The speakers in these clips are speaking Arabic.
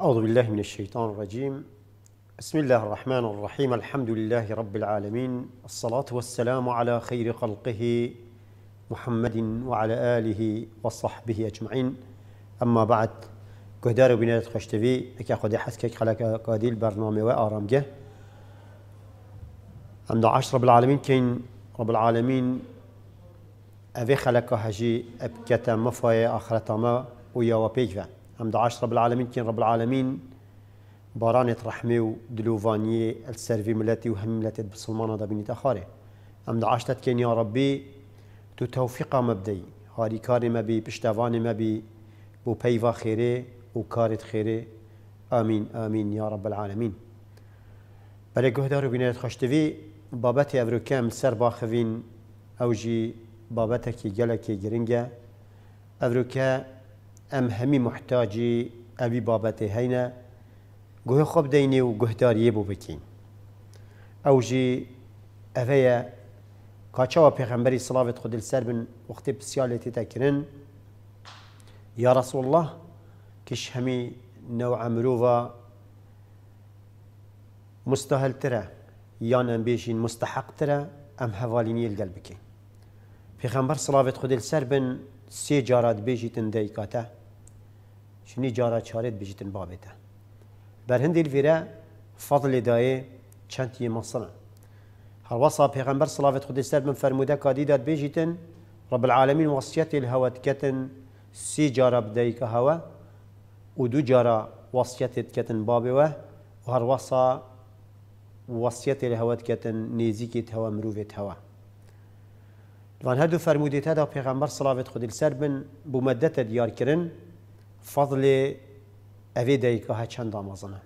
أعوذ بالله من الشيطان الرجيم بسم الله الرحمن الرحيم الحمد لله رب العالمين الصلاة والسلام على خير خلقه محمد وعلى آله وصحبه أجمعين أما بعد قدار و بینات خوشتوی اکی خود حسك که خلاک قادیل عند عشر رب العالمين كين رب العالمين أبي خلق هجي أبكت مفايا آخرتما ويا وبيجفان ام داعاش رب العالمين كين رب العالمين بارانة رحمة ودلوفانية دلوڤانیە ئەل سەروی ملەتی و هەملەتێت بسڵمانە دەبینیتە أم ئەم تتكين يا ربي تو تەوفیقا مبدي هاري كاري مبي مەبی مبي پەیوا خێرێ و کارت خێرێ آمين ئامین یا ڕب العالمین بەێ گوهدار و بینێت خشتوی بابەتی ئەڤروکەم سەر باخەوین ئەو ژی بابەتێکی گەلێکی گرنگە ئەڤروکە ام همي محتاجي ابي بابته هينا گوه خوب ديني و گوه دار يبو بكين او جي اوه کاچا و پیغمبری صلاوت خود السر بن وقتی بسیالتی تکرن یا رسول الله کش همی نوع مروفا مستهل تره یان ام بیشین مستحق تره ام حوالینی الگل بکین پیغمبر صلاوت خود السر بن سي جارات بيجي تندي كاته شنی جارا چارت بجتن بابتا بر هندی الفیره فضل دایه چند یه مصنع هر وصا پیغمبر صلاة خود سر من فرموده کادی داد بجتن رب العالمین وصیت الهوت کتن سی جارا بدهی که هوا و دو جارا وصیت کتن بابه و هر وصا وصیت الهوت کتن نیزیکی تهوا مروفت تهوا وان هدو تا هدا پیغمبر صلاة خود سر بن بمدت دیار کرن فضل اوی دایکا ها چند آمازنه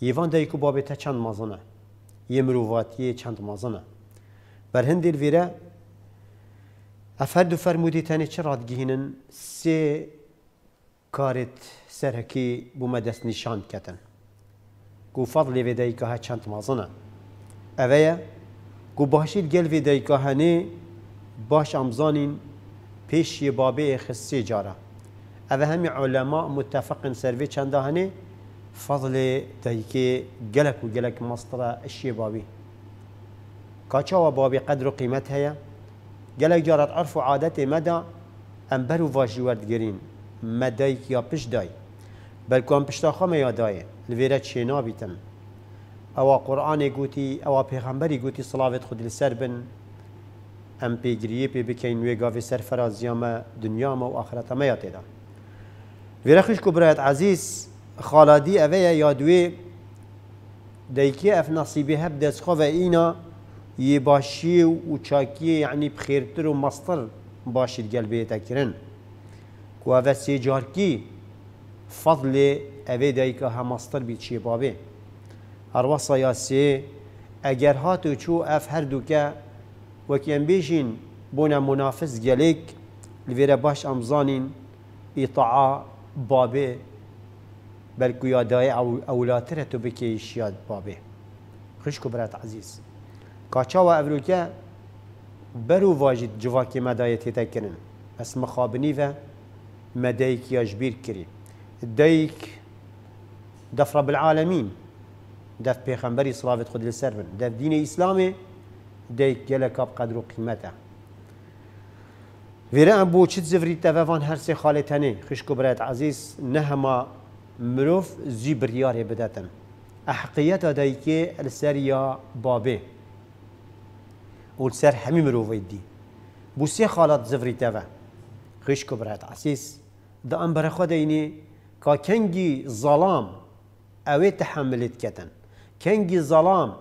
یوان دایکو بابتا چند مازنه یه مروواتی چند مازانه بر هندیل ویره افرد و فرمودی تانی چه رادگیهنن سه کارت سرکی بومه دست نشان کتن گو فضل اوی دایکا ها چند مازانه؟ اوی، گو باشید گل وی دایکا باش امزانین پیش یه بابه خصی جاره اوه همي علماء متفق سروي چند هنه فضل تهيكي قلك وقلك مصطرة الشي بابي و بابي قدر قيمتها يا قلك جارت عرف عادت مدى أم برو واجي ورد گرين مدى يا پش داي بلکو ام پشتا خامه يا داي لويرت شينا بيتن او قرآن گوتي او پیغمبری گوتي صلاوت خود لسر بن ام پیگریه پی بکن وی گاوی سر فرازیام دنیام و آخرتام ویرخش کو برایت عزیز خالدی اوه یادوی دیکی اف نصیبی هب دست خواه اینا یه باشی و چاکی یعنی بخیرتر و مستر باشید گلبه تکرن و اوه سی جارکی فضل اوه دیکی ها مستر بی چی بابی هر وصا یاسی اگر هاتو چو اف هر دوکه وكي بیشین بونا منافس گلیک لفيرا باش امزانین إطاعة بابه بلکو یادای اولاتره تو بکیش یاد بابه خوش کو برات عزیز کاچا و اوروکه برو واجد جواکی مدایه تیتا تکنن بس مخابنی و مدایی مدایک یاجبیر کری دایک دف رب العالمین دف پیغمبری صلافت خود لسر بن دف دین اسلامه دایک گلک قدر و قیمته ویره ام بو چیت زفری توان هر سه خالتنی خشکو برات عزیز نهما مروف زی بریاره بدتن احقیت دایی که السر یا بابه و السر همی مروفی دی بو سه خالات زفری توا خشکو برات عزیز دا ام بر خود اینی کا کنگی ظلام اوی تحملت کتن کنگی ظلام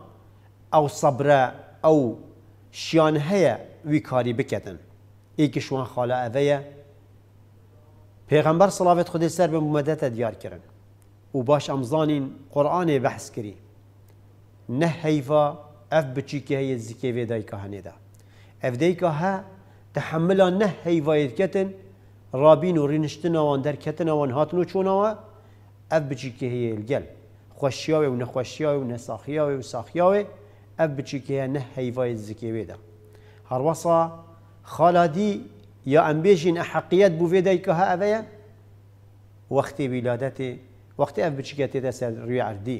او صبره او شیان هیا وی کاری بکتن ئیکی شوان خاڵە پیغمبر صلوات خود سر به بە دیار دیارکردن و باش ئەمزانین قورآانێ بەحس کری نە هەیڤا ئەف بچیکە هەیە اف وێدایکە که ها تحملا نه نە هەیڤایەتکەتن رابین و ڕینشتنەوەن دەرکەتنەوەن هاتن و اف بچی که هەیە الگل خوشیای و نخوشیای و نەساخیاوێ و اف بچی که نه بچیکەیە زکی هەیڤای ده هر وصا خالدی یا ام بیجین احقیت بو ویدای که ها اوه وقتی ولادت وقتی اف بچکت تیتا سر روی عردی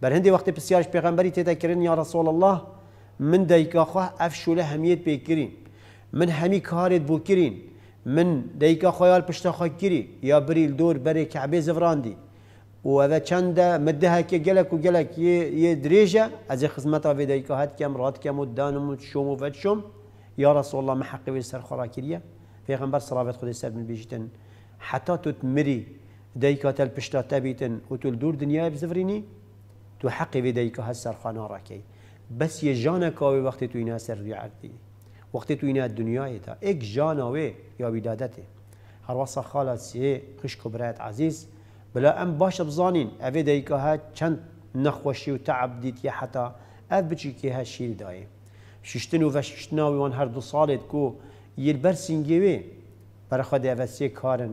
بر هندی وقتی پسیارش پیغمبری تیتا یا رسول الله من دایکا خواه أفشو شوله همیت بکرین من همی کارت بو من دایکا خویال پشتا خواه کری یا بریل دور بری کعبه زفراندی و اوه چند مده که گلک و گلک یه دریجه از خدمت آوه دایکا هات کم رات کم و دانم و شوم و فتشم يا رسول الله محقی وی سر خورا في غنبر صلوات خدي سر من بيجتن حتى تتمري تمری دایکات الپشتا تبیتن تو دور دنيا بزفريني تو حقی وی دایکا هسر سر راكي بس يا جانا كاوي وقت تو ينا سر ریعتی وقت تو ينا الدنيا تا ایک جاناوی يا ولادته هر وصا خالت سي خشک و عزيز بلا ام باش بزانين اوی دایکا ها چند نخوشي وتعب تعب يا حتى حتی اف بچی که ششتن و وشتناوی وان هر دو سالت کو یل برسنگیوی برخوا دی اوسی کارن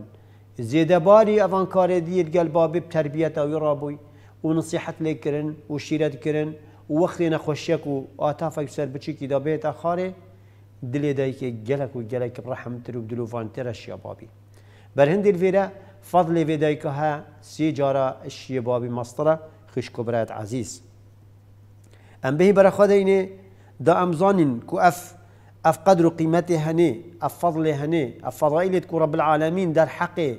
زیده باری اوان کاری دیر گل بابی تربیت اوی رابوی و نصیحت لی کرن و شیرت کرن و وقتی نخوشیک و آتافک سر بچی که دا بیت اخاره دلی دایی که گلک و گلک رحمتر و دلوفانتر اشیا بابی بر هندی الویره فضل ویدایی که ها سی جارا اشیا بابی مستره خشکو برایت عزیز ام بهی برخوا دینه دا ام كو اف اف قدر قيمته هني اف فضله هني اف فضائله كو رب العالمين دار حقه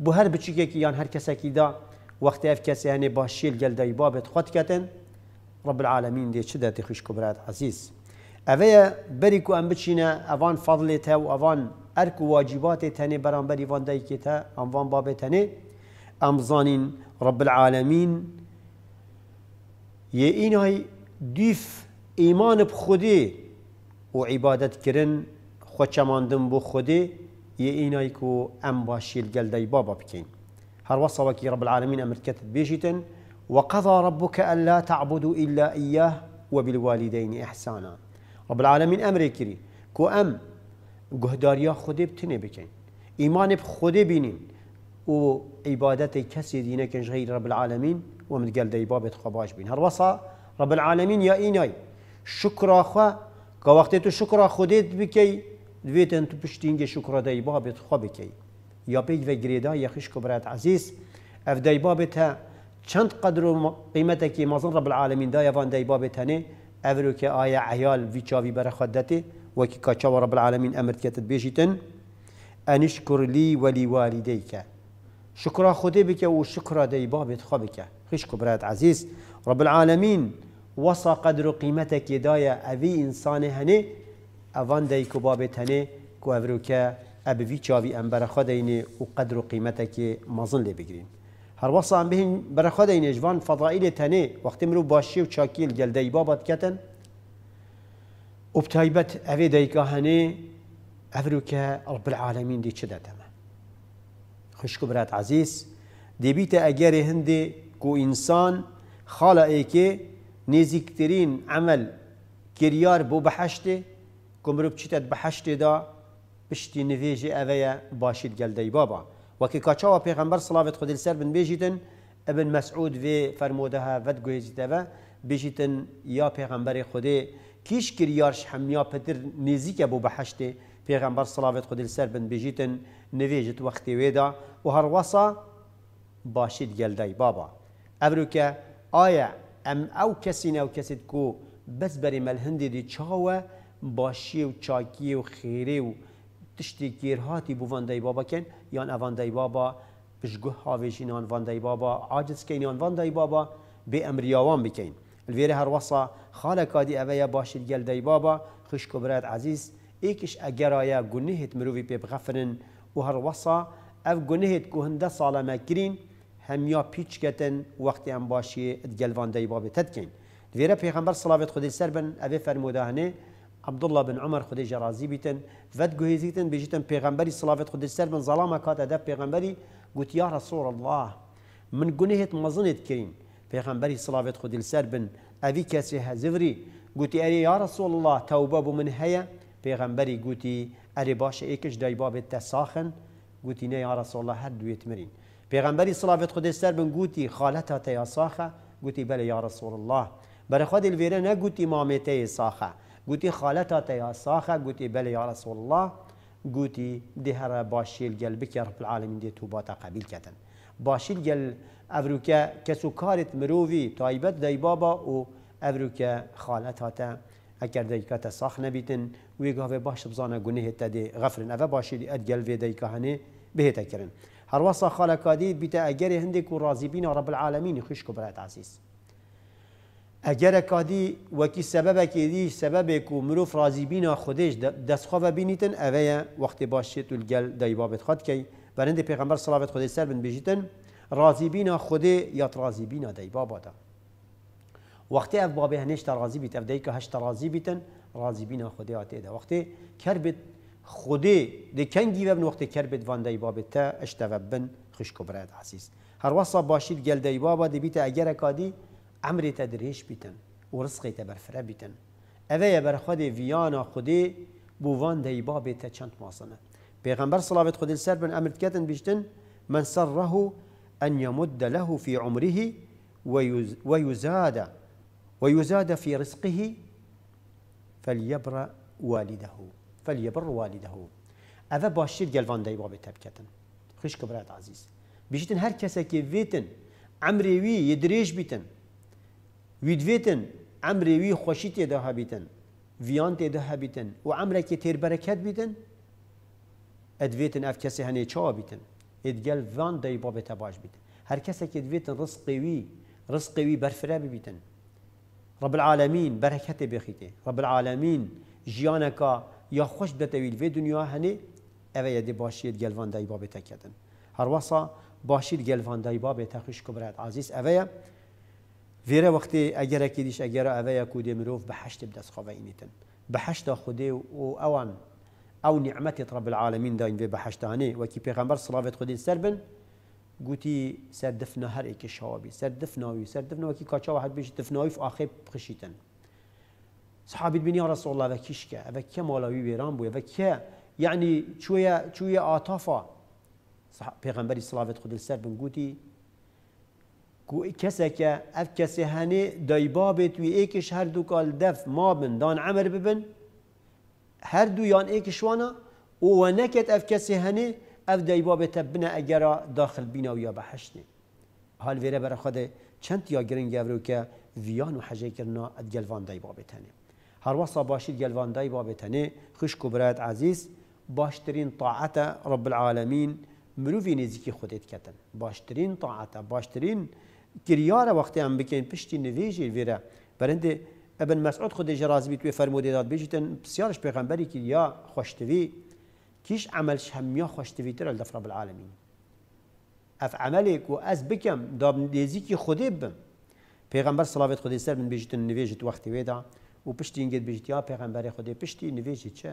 بو هر بچيكي يان هر كسكي دا وقت اف كسي هني باشيل گل داي بابت خود كتن رب العالمين دي چدا تي خوش كبرات عزيز اوه كو ام بچينا اوان فضلته و اوان ارك واجبات تني بري وان دايكتا ام وان بابتني ام زانن رب العالمين يا إنهي ديف ایمان بخودی و عبادت کرن خوچماندن بو خودی یه اینایی که ام باشیل گلدی بابا بکین هر وکی رب العالمین امر کتت بیشتن وقضى ربك ألا تعبدوا إلا إياه وبالوالدين إحسانا رب العالمين أمر كري كو أم قهداريا خودي بتني بكين إيمان بخودي بينين و عبادتي كسي دينك غير رب العالمين ومن قال دي بابت خباش بين هر رب العالمين يا إيناي شکر خوا که وقتی تو شکر خودت بکی دویت تو پشتینگ شکر دای بابت خوا بکی یا پیج و گریدا یخش کبرات عزیز اف دای بابت ها چند قدر و قیمت که مازن رب العالمین دای وان دای بابت هنه اولو که آیا عیال وی چاوی بر خدته و که کاچا رب العالمین امرت کتت بیشیتن انشکر لی ولی که شکر خودی بکی و شکر دای بابت خوا بکه خش کبرات عزیز رب العالمین وسا قدر و قیمت که دای اوی انسان هنه اوان دای که باب تنه که اورو که ابوی چاوی ام برا خود اینه و قدر و قیمت که مازن لی بگیرین هر واسه ام بهین برا خود اینه جوان فضائل تنه وقتی مرو باشی و چاکیل گل دای بابات کتن او بتایبت اوی دای که هنه اورو که رب العالمین دی چه خوشکبرت خوشکو برات عزیز دیبیت اگر هنده کو انسان خاله ای که نزیکترین عمل کریار بو بحشته کمرب بچیتت بحشته دا پشتی نویج اوه باشید گلده بابا وكي كاتشاوا بيغمبر صلاة خدل سر بن بيجيتن ابن مسعود في فرمودها ود جويزيتها بيجيتن يا بيغمبر خدي كيش كريارش حميا بدر نزيك ابو بحشتي بيغمبر صلاة خدل سر بن بيجيتن نفيجت وقت ويدا وهروسا باشيد جلدي بابا أبروكا آية ام او ئەم ئەو کو بس بری مل هندی دی چاو باشی و چاکی و خێرێ و تشتی گیرهاتی بو بوو بابا کن یان ئەڤاندەی بابا بشگوه پشتگوه آن ڤاندەی بابا عاجز کن یان ڤاندەی بابا به بێ ئەمریاوان بکەین لێرە هەروەسا خاڵەکادی باشی باشید گەلدەی بابا خوش و عزیز ایکش اگر آیا گنهت مرۆڤی پیب غفرن و هر وصا او گنهت که هنده هەندە ساڵەمەکرین همیا پیچ کتن وقتی هم باشی ادگلوان دی بابی تدکین دویره پیغمبر صلاویت خودی سر بن اوه فرمودهنه عبدالله بن عمر خودی جرازی بیتن ود گوهیزیتن بیجیتن پیغمبری صلاویت خودی سر بن ظلام کات ادب پیغمبری گوت یا رسول الله من گنهت مزنت کرین پیغمبری صلاویت خودی سر بن اوی کسی هزوری گوتی یا رسول الله توبه بو من هیا پیغمبری گوت اری باشه ایکش دای بابت تساخن گوتی نه یا رسول الله هر دویت مرین پیغمبری صلوات خود سر بن گوتی خالتا تیا ساخه گوتی بله یا رسول الله برای خود الویره نه گوتی مامته ساخه گوتی خالتا تیا ساخه گوتی بله یا رسول الله گوتی دهره باشیل گل بکر رب العالمین دی توبات قبیل کتن باشیل گل اوروکه کسو کارت مرووی تایبت دی بابا او اوروکه خالتا تا اگر دیکات ساخ نبیتن وی گاوه باش بزانه گنه تا دی غفرن اوه باشیل ادگل وی دیکا هنه بهتا کرن هر وصا خاله بیت اگر هندی کو راضی بین رب العالمین خوش کو برات عزیز اگر کادی وکی سبب کی دی سبب کو مروف راضی بین خودش دست خو بینیتن اوی وقت باشی تو الگل دایبابت خود کی برند پیغمبر صلوات خود سر بن بجیتن راضی بین خود یا راضی بین دایبابا دا وقتی اف بابه هنش راضی بیت اف دای که هشت راضی بیتن راضی بین خود یا وقتی کربت خودی دکنگی و وقتی کر بد وان دی بابت تا اشتوه بن خشکو برد عزیز هر وصا باشید گل دی بابا دی بیت اگر اکادی امر تدریش بیتن و رزقی تبرفره بیتن اوی بر خود ویانا خودی بو وان دی باب تا چنت ماسنه پیغمبر صلوات خود سر بن امر کتن بیشتن من سره أن يمد له في عمره ويزاد ويزاد في رزقه فليبرأ والده فلیبر والده اوه باشتر گلوان دیوا باب تبکتن خوش کبرات عزیز بیشتن هر کسه که ویتن عمری وی یدریج بیتن وید ویتن عمری وی خوشی تیده ها بیتن ویانت تیده ها بیتن و عمره که تیر بیتن ادویتن اف کسی هنه چا بیتن ادگل وان دیبا باب تباش بیتن هر کسه که ادویتن رزقی وی رزقی وی برفره بیتن رب العالمین برکت بخیته رب العالمین جیانکا یا خوش دتویل وی دنیا هنه اوه دی باشید گلوان دای باب تکدن هر واسا باشید گلوان دای باب تخش کبرد عزیز اوه ویره وقتی اگر دیش اگر اوه کودی مروف به حشت بدس خواه اینیتن به حشت خوده و اوان او نعمت رب العالمین داین به بحشتانه و کی پیغمبر صلوات خودی سر بن گوتی سر دفنه هر ایک شوابی سر دفنه دفناوی سر دفنه و کی کاچا واحد بیش دفناوی فاخه بخشیتن صحابي بن يا رسول الله وكيشك وكي مالاوي ويران بو وكي يعني شوية شوية آتافا پیغمبری صلوات خود سر بن گوتی کسی که اف کسی هنی دایبابت و ایکش هر دو کال دف ما بن دان عمر ببن هر دو یان ایکش وانا و نکت اف کسی هنی اف دایبابت بنا اگر داخل بینا و یا بحشنه حال ویره برای خود چند یا گرنگ گورو که ویان و حجه ادگلوان دایبابت هنه هر وصا باشید گلواندای بابه تنه، خوش برایت عزیز باشترین طاعت رب العالمین مروی نزیکی خودت کتن باشترین طاعت باشترین را وقتی هم بکن پشتی نویجی ویره برنده ابن مسعود خود جراز بیت فرمود فرموده داد بیشتن بسیارش پیغمبری که یا خوشتوی کیش عملش هم خوشتوی تر الدف رب العالمین اف عملی کو از بکم داب نزیکی خودی بم پیغمبر صلوات خودی سر من بیشتن وقتی ویده و پشتی اینگه بیشتر یا پیغمبر خدا پشتی نویسی چه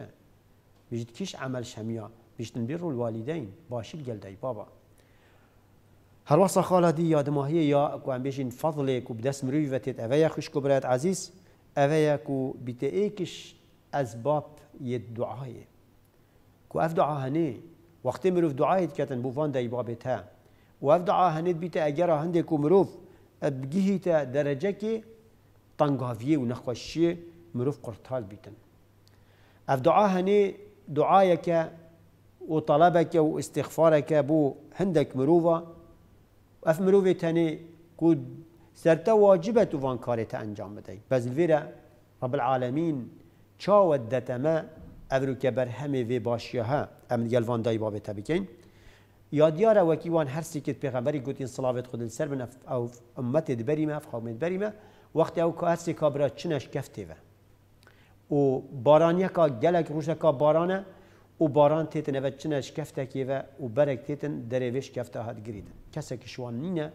بیشتر کیش عمل شمیا بیشتر بیر رو الوالدین باشید دای بابا هر وصا دی یاد ماهی یا کو بیشین فضله کو بدست مروی وتت اویا خوش کو عزیز اویا کو بیت ایکش از باب یه دعای کو اف دعا هنه وقتی مروف دعایت کتن بوفان دای بابت ها و اف دعا هنی بیت اگر هنده کو مروف بگیهی تا درجه که تنگاویه و نخوشی مروف قرطال بیتن اف دعا هنی دعای که و طلب که و استغفار که بو هندک مروفا اف مروف تاني كود سرتا واجبة وان كارتا انجام بدهي بس فيرا رب العالمین العالمين چاوت دتما ابرو که بر همه وی باشیها امن گلوان دای بابه تبکین یادیار وکی وان هر سیکت پیغمبری گوتین صلاوت خود سر من او امت دبری ما اف قومت بری وقتی او که هستی که برای چنش و او بارانی یکا گلک روشه که بارانه او باران تیتن و چنش گفته که و او برک تیتن درویش گفته هات گریدن کسی که شوان نینه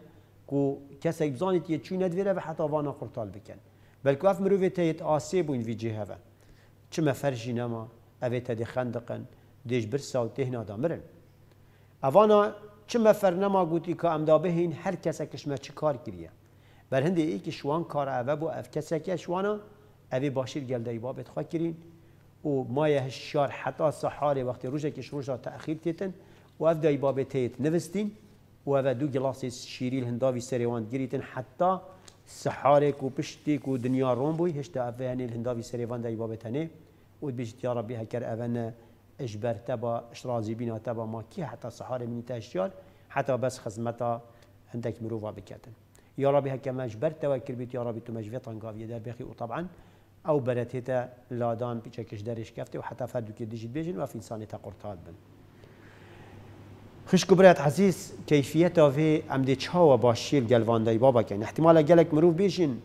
که کسی بزانی یه چی ندویره و حتی وانا قرطال بکن بلکه اف مروی تیت آسیب و این جیه و چه مفرشی نما اوی تا دی خندقن دیش برسا و تهنا دامرن اوانا چه مفر نما گوتی که امدابه این هر کسی کشمه چه کار گریه بر هندی ای که شوان کار او بو اف که شوانا اوی باشیر گلده بابت خواه کرین و مایه شار حتی سحاره وقتی روشه که شروع شد تأخیر تیتن و اف دای بابت نوستین و اف دو گلاس شیریل الهنداوی سریوان گریتن حتی کو دنیا روم دنیا هشتا افانی الهندافی سریفان سریوان و وبشت یا ربی هکر افانا اجبر تبا اشرازی بینا تبا ماکی حتا سحاری من تاشیال حتی بس خزمتا هندک مروفا بکتن یا ربی هکمش بر توكل بيت يا ربي تو مجویتان گاویه در بخی و طبعا او برات هتا لادان بيتشكش دارش کفته وحتى حتی فردو که دیجید بیجن و فی انسانی تا قرطاد بن خشکو برات عزیز کیفیت آوه امده چاو باشیر گلوانده بابا كان احتمال گلک مروف بيجن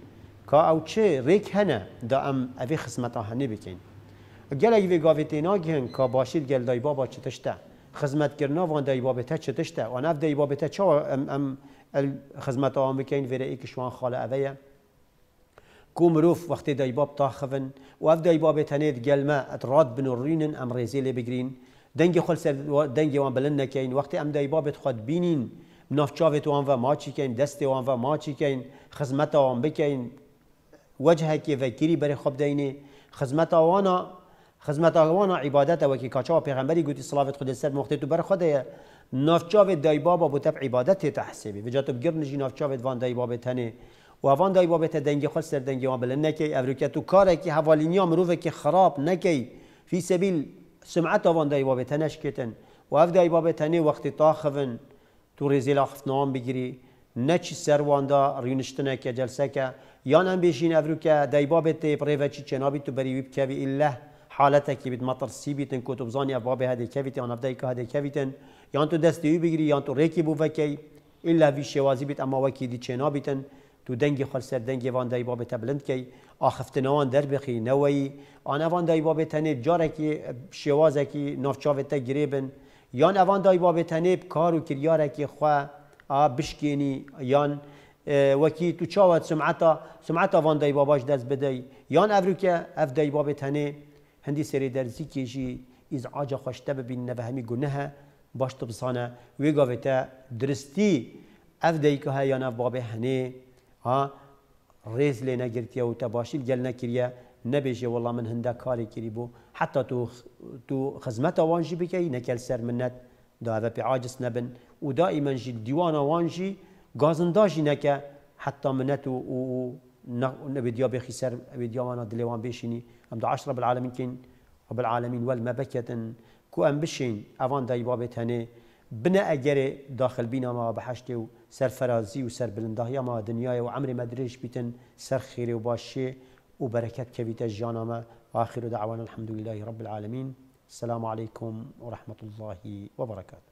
كا او تشي ريك هنا دا ام اوه خصمتا هني بكين گلک في گاوه تینا كا باشيل باشیر داي بابا چتشته خدمت کرنا وان دای بابته چتشته وان اف دای بابته چا ام ام خزمەت ئەوان بکەین vêreەیەکی شوان خاڵە ام کو بجرين دنج خلص دنج وان بلنا دایبابێت وقت ام ئەتڕات بنڕینن ئەم ڕێزیێ لێ بگرین دەنگی خۆل دەنگێوان بلند دست وان ئەم دایبابێت خۆت خدمات نافچاوێتوان بە وجهه كي بە ماچیکەین خزمەتەوان بکەین وەجهەکی ڤەکیری بەرێ خۆبدەینێ خزمەتەوانە خزمەتەوانە عیباەتەوەکی کاچەوە پێغمبەری گوتی سلااوێت خودی سەر مختێت و بەرخۆدەیە نافچاوت دای بابا بو تب عبادت تحسیبی و جاتب گرن جی نافچاوت وان دای بابا تنه و وان دای بابا دنگ خود سر دنگ وان بلن نکی ابروکتو کاره که حوالینیا مروفه که خراب نکی فی سبیل سمعت وان دای بابا تنش کتن و اف دای بابا تنه وقتی تاخفن تو رزیل آخف نام بگیری نه چی سر واندا ریونشتنه که جلسه که یا نم بیشین ابروکه دای بابا تی پریوه چی چنابی تو بریویب که بی الله حالتك بتمطر سيبيتن كتب زاني أبواب هذه كافيتي أنا بدأي كهذه كافيتن یان تو دستی بگیری یا تو ریکی بو وکی الا وی شوازی بیت اما وکی دی چنا بیتن تو دنگی خل سر دنگی وان دای باب تبلند کی آخفت نوان در بخی نوی آن وان دای باب تنه جارکی شوازکی نافچاو تا گریبن یان اوان دای باب تنه کار و کریارکی خوا بشکینی یان وکی تو چاوت سمعتا سمعتا وان دای باباش دست بدی یان اورو که اف دای باب تنه هندی سری درزی کیجی از عاج خوشته ببین نه همی گنه باش تبصانه ويقافتا درستي افديك هيا بابي هني ها ريز لنا قرتيا وتباشيل قالنا كريا نبيجي والله من هندا كاري كريبو حتى تو تو خزمتا وانجي بكي نكل سر منت دا هذا بعاجز نبن ودائما جي ديوانا وانجي غازن داجي نكا حتى منت و ديو بخي سر بديا ديوانا دليوان بيشيني ام دو عشرة بالعالمين كين رب العالمين والمبكة کو امبشین اوان دای باب تنه بنا اگر داخل بینا ما بحشت و سر فرازی و سر بلنده یا ما دنیای و عمر مدرش بیتن سر خیر و باشه و برکت کویت جانا ما آخر دعوان الحمد لله رب العالمین السلام عليكم ورحمة الله وبركاته